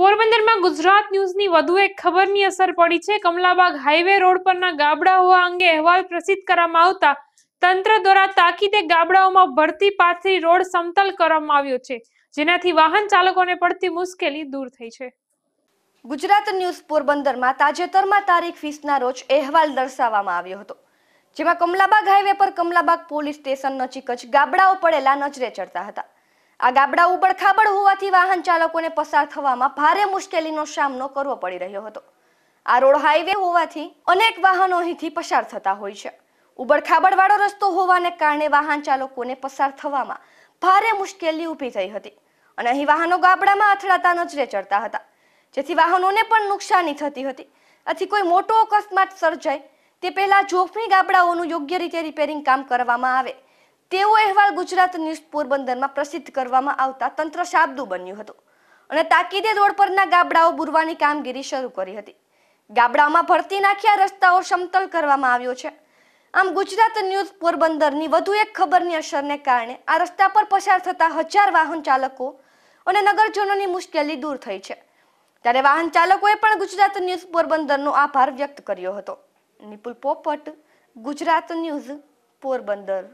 પોરબંદરમાં ગુજરાત ન્યૂઝની વધુ એક ખબરની અસર પડી છે કમલાબાગ હાઈવે રોડ પરના ગાબડા હોવા અંગે અહેવાલ પ્રસિદ્ધ કરવામાં આવતા તંત્ર દ્વારા તાકીદે ગાબડાઓમાં ભરતી પાથરી રોડ સમતલ કરવામાં આવ્યો છે જેનાથી વાહન ચાલકોને પડતી મુશ્કેલી દૂર થઈ છે ગુજરાત ન્યૂઝ પોરબંદરમાં તાજેતરમાં તારીખ વીસના રોજ અહેવાલ દર્શાવવામાં આવ્યો હતો જેમાં કમલાબાગ હાઈવે પર કમલાબાગ પોલીસ સ્ટેશન નજીક જ ગાબડાઓ પડેલા નજરે ચડતા હતા આ ગાબડા ઉબડખાબડ હોવાથી વાહન ચાલકોને પસાર થવામાં ભારે મુશ્કેલીનો સામનો કરવો પડી રહ્યો હતો આ રોડ હાઈવે હોવાથી અનેક વાહનો અહીંથી પસાર થતા હોય છે ઉબડખાબડ વાળો રસ્તો હોવાને કારણે વાહન ચાલકોને પસાર થવામાં ભારે મુશ્કેલી ઊભી થઈ હતી અને અહીં વાહનો ગાબડામાં અથડાતા નજરે ચડતા હતા જેથી વાહનોને પણ નુકસાની થતી હતી આથી કોઈ મોટો અકસ્માત સર્જાય તે પહેલા જોખમી ગાબડાઓનું યોગ્ય રીતે રિપેરિંગ કામ કરવામાં આવે તેવો અહેવાલ ગુજરાત ન્યૂઝ પોરબંદરમાં પ્રસિદ્ધ કરવામાં આવતા તંત્ર શાબ્દુ બન્યું હતું અને તાકીદે રોડ પરના ગાબડાઓ બુરવાની કામગીરી શરૂ કરી હતી ગાબડાઓમાં ભરતી નાખ્યા રસ્તાઓ સમતલ કરવામાં આવ્યો છે આમ ગુજરાત ન્યૂઝ પોરબંદરની વધુ એક ખબરની અસરને કારણે આ રસ્તા પર પસાર થતા હજાર વાહન ચાલકો અને નગરજનોની મુશ્કેલી દૂર થઈ છે ત્યારે વાહન ચાલકોએ પણ ગુજરાત ન્યૂઝ પોરબંદરનો આભાર વ્યક્ત કર્યો હતો નિપુલ પોપટ ગુજરાત ન્યૂઝ પોરબંદર